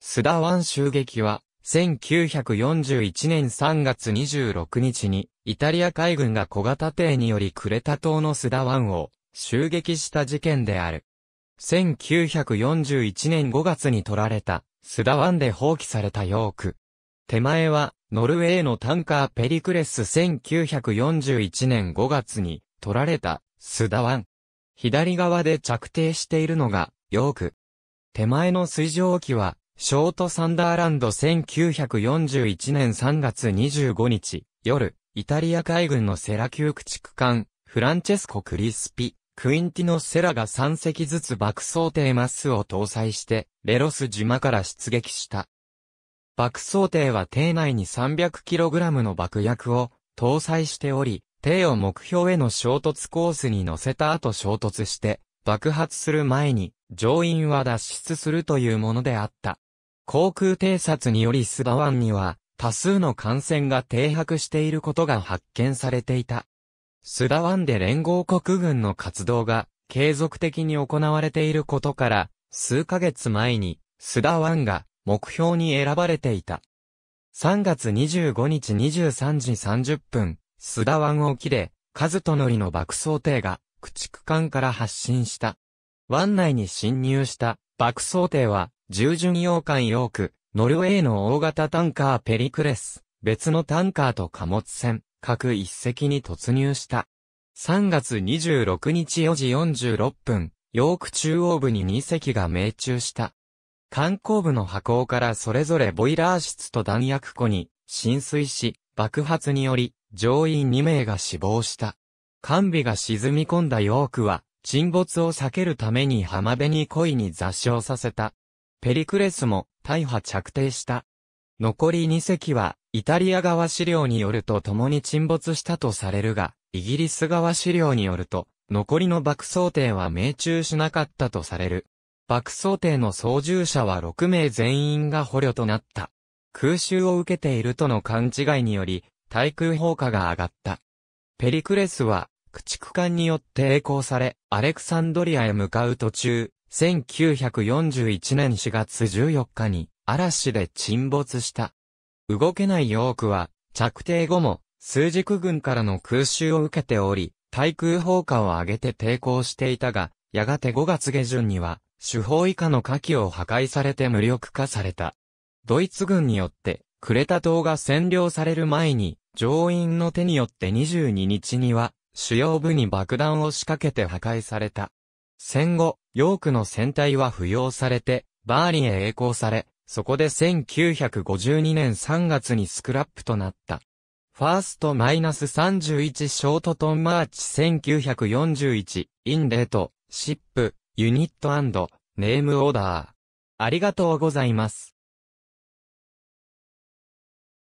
須田湾襲撃は、1941年3月26日に、イタリア海軍が小型艇によりクレタ島の須田湾を襲撃した事件である。1941年5月に取られた、須田湾で放棄されたヨーク。手前は、ノルウェーのタンカーペリクレス1941年5月に取られた、須田湾。左側で着底しているのが、ヨーク。手前の水上機は、ショートサンダーランド1941年3月25日、夜、イタリア海軍のセラ級駆逐艦、フランチェスコ・クリスピ、クインティのセラが3隻ずつ爆装艇マスを搭載して、レロス島から出撃した。爆装艇は艇内に 300kg の爆薬を搭載しており、艇を目標への衝突コースに乗せた後衝突して、爆発する前に、乗員は脱出するというものであった。航空偵察によりスバ湾には多数の艦船が停泊していることが発見されていた。スダ湾で連合国軍の活動が継続的に行われていることから、数ヶ月前にスダ湾が目標に選ばれていた。3月25日23時30分、スダ湾沖で、カズトノリの爆想艇が、駆逐艦から発進した。湾内に侵入した爆想艇は、従順洋艦ヨーク、ノルウェーの大型タンカーペリクレス、別のタンカーと貨物船、各一隻に突入した。3月26日4時46分、ヨーク中央部に2隻が命中した。艦後部の破口からそれぞれボイラー室と弾薬庫に浸水し、爆発により乗員2名が死亡した。艦尾が沈み込んだヨークは沈没を避けるために浜辺に故意に座礁させた。ペリクレスも大破着底した。残り2隻は、イタリア側資料によると共に沈没したとされるが、イギリス側資料によると、残りの爆装艇は命中しなかったとされる。爆装艇の操縦者は6名全員が捕虜となった。空襲を受けているとの勘違いにより、対空砲火が上がった。ペリクレスは、駆逐艦によって栄光され、アレクサンドリアへ向かう途中、1941年4月14日に嵐で沈没した。動けないヨークは、着底後も、数軸軍からの空襲を受けており、対空砲火を上げて抵抗していたが、やがて5月下旬には、手法以下の火器を破壊されて無力化された。ドイツ軍によって、クレタ島が占領される前に、上院の手によって22日には、主要部に爆弾を仕掛けて破壊された。戦後、ヨークの船体は扶養されて、バーリンへ栄光され、そこで1952年3月にスクラップとなった。ファーストマイナス31ショートトンマーチ1941インレートシップユニットネームオーダー。ありがとうございます。